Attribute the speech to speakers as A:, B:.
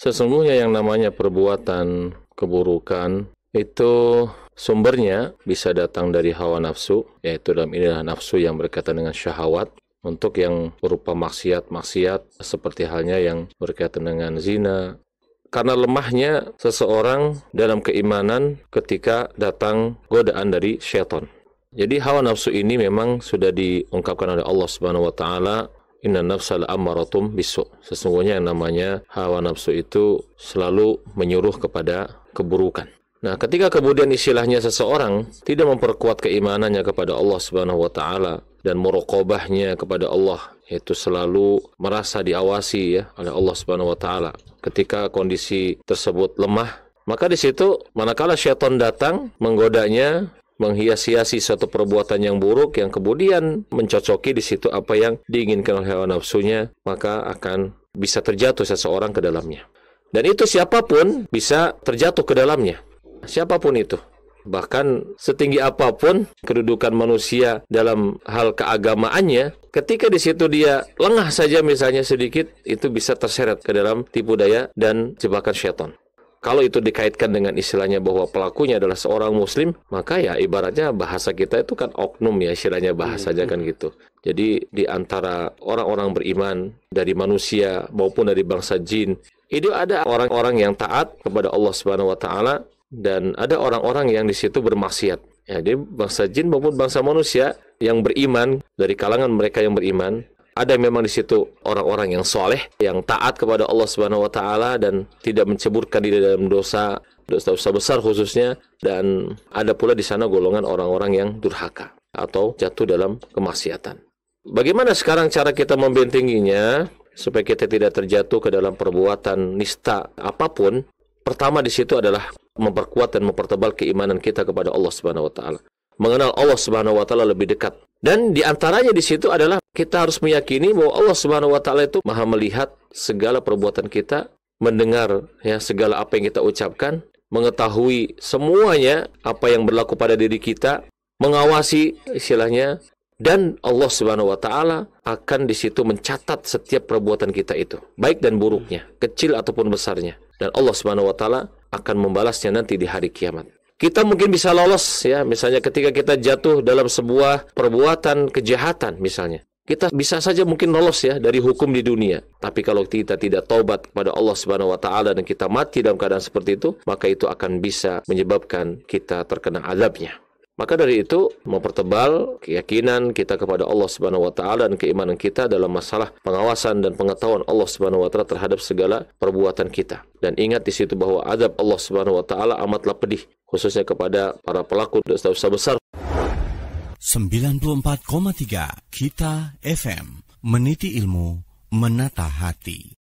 A: Sesungguhnya yang namanya perbuatan keburukan itu sumbernya bisa datang dari hawa nafsu, yaitu dalam inilah nafsu yang berkaitan dengan syahwat. Untuk yang berupa maksiat-maksiat seperti halnya yang berkaitan dengan zina, karena lemahnya seseorang dalam keimanan ketika datang godaan dari syaitan. Jadi hawa nafsu ini memang sudah diungkapkan oleh Allah Subhanahu wa taala Inna nafsal ammaratum bisu. Sesungguhnya yang namanya hawa nafsu itu selalu menyuruh kepada keburukan. Nah, ketika kemudian istilahnya seseorang tidak memperkuat keimanannya kepada Allah Subhanahu wa taala dan muraqabahnya kepada Allah itu selalu merasa diawasi ya oleh Allah Subhanahu wa taala. Ketika kondisi tersebut lemah, maka di situ manakala syaitan datang menggodanya, menghias-hiasi suatu perbuatan yang buruk yang kemudian mencocoki di situ apa yang diinginkan oleh hewan nafsunya, maka akan bisa terjatuh seseorang ke dalamnya. Dan itu siapapun bisa terjatuh ke dalamnya. Siapapun itu. Bahkan setinggi apapun kedudukan manusia dalam hal keagamaannya, ketika di situ dia lengah saja misalnya sedikit, itu bisa terseret ke dalam tipu daya dan jebakan syaitan kalau itu dikaitkan dengan istilahnya bahwa pelakunya adalah seorang muslim, maka ya ibaratnya bahasa kita itu kan oknum ya istilahnya bahasa aja kan gitu. Jadi di antara orang-orang beriman dari manusia maupun dari bangsa jin, itu ada orang-orang yang taat kepada Allah Subhanahu wa taala dan ada orang-orang yang di situ bermaksiat. Ya, jadi bangsa jin maupun bangsa manusia yang beriman dari kalangan mereka yang beriman ada memang di situ orang-orang yang soleh, yang taat kepada Allah Subhanahu Wa Taala dan tidak menceburkan diri dalam dosa, dosa-dosa besar khususnya, dan ada pula di sana golongan orang-orang yang durhaka atau jatuh dalam kemaksiatan. Bagaimana sekarang cara kita membentenginya supaya kita tidak terjatuh ke dalam perbuatan nista apapun? Pertama di situ adalah memperkuat dan mempertebal keimanan kita kepada Allah Subhanahu wa taala. Mengenal Allah Subhanahu wa taala lebih dekat dan diantaranya di situ adalah kita harus meyakini bahwa Allah Subhanahu Wa Taala itu maha melihat segala perbuatan kita, mendengar ya segala apa yang kita ucapkan, mengetahui semuanya apa yang berlaku pada diri kita, mengawasi istilahnya, dan Allah Subhanahu Wa Taala akan di situ mencatat setiap perbuatan kita itu, baik dan buruknya, kecil ataupun besarnya, dan Allah Subhanahu Wa Taala akan membalasnya nanti di hari kiamat kita mungkin bisa lolos ya misalnya ketika kita jatuh dalam sebuah perbuatan kejahatan misalnya kita bisa saja mungkin lolos ya dari hukum di dunia tapi kalau kita tidak taubat kepada Allah Subhanahu wa taala dan kita mati dalam keadaan seperti itu maka itu akan bisa menyebabkan kita terkena azabnya maka dari itu mempertebal keyakinan kita kepada Allah Subhanahu wa taala dan keimanan kita dalam masalah pengawasan dan pengetahuan Allah Subhanahu wa taala terhadap segala perbuatan kita. Dan ingat di situ bahwa azab Allah Subhanahu wa taala amatlah pedih khususnya kepada para pelaku dosa-dosa besar. 94,3 Kita FM meniti ilmu, menata hati.